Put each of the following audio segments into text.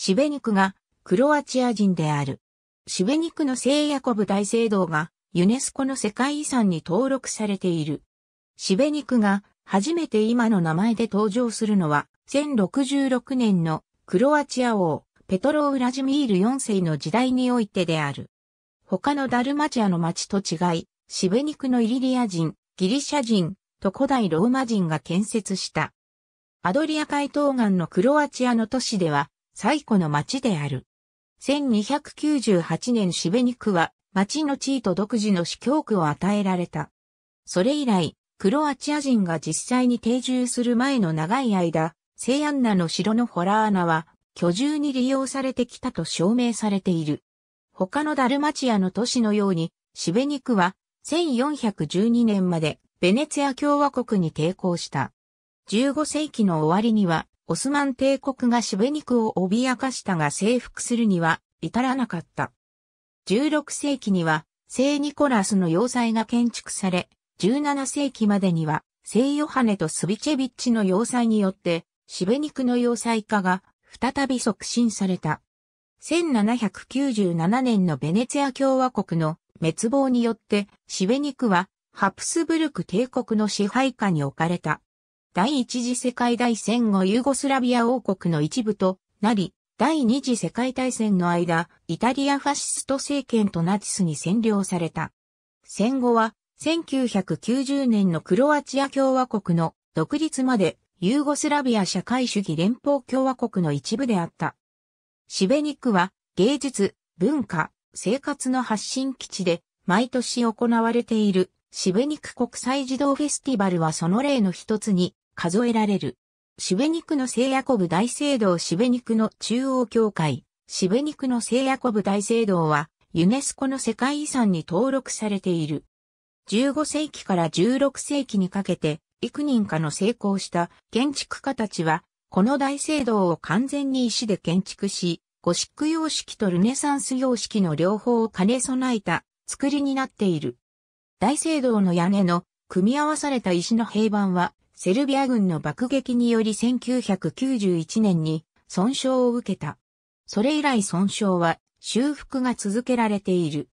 シベニクがクロアチア人である。シベニクの聖ヤコブ大聖堂がユネスコの世界遺産に登録されている。シベニクが初めて今の名前で登場するのは1066年のクロアチア王ペトロ・ウラジミール4世の時代においてである。他のダルマチアの町と違い、シベニクのイリリア人、ギリシャ人と古代ローマ人が建設した。アドリア海東岸のクロアチアの都市では最古の町である。1298年シベニクは町の地位と独自の市教区を与えられた。それ以来、クロアチア人が実際に定住する前の長い間、セイアンナの城のホラー穴は居住に利用されてきたと証明されている。他のダルマチアの都市のように、シベニクは1412年までベネツィア共和国に抵抗した。15世紀の終わりにはオスマン帝国がシュベニクを脅かしたが征服するには至らなかった。16世紀には聖ニコラスの要塞が建築され、17世紀までには聖ヨハネとスビチェビッチの要塞によってシュベニクの要塞化が再び促進された。1797年のベネツィア共和国の滅亡によってシベニクはハプスブルク帝国の支配下に置かれた。第一次世界大戦後ユーゴスラビア王国の一部となり、第二次世界大戦の間、イタリアファシスト政権とナチスに占領された。戦後は、1990年のクロアチア共和国の独立まで、ユーゴスラビア社会主義連邦共和国の一部であった。シベニクは、芸術、文化、生活の発信基地で、毎年行われている、シベニク国際児童フェスティバルはその例の一つに数えられる。シベニクの聖ヤコブ大聖堂シベニクの中央教会、シベニクの聖ヤコブ大聖堂は、ユネスコの世界遺産に登録されている。15世紀から16世紀にかけて、幾人かの成功した建築家たちは、この大聖堂を完全に石で建築し、ゴシック様式とルネサンス様式の両方を兼ね備えた作りになっている。大聖堂の屋根の組み合わされた石の平板はセルビア軍の爆撃により1991年に損傷を受けた。それ以来損傷は修復が続けられている。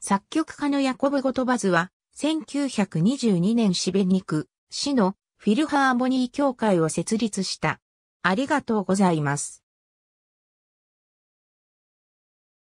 作曲家のヤコブ・ゴトバズは、1922年シベニク、市のフィルハーモニー協会を設立した。ありがとうございます。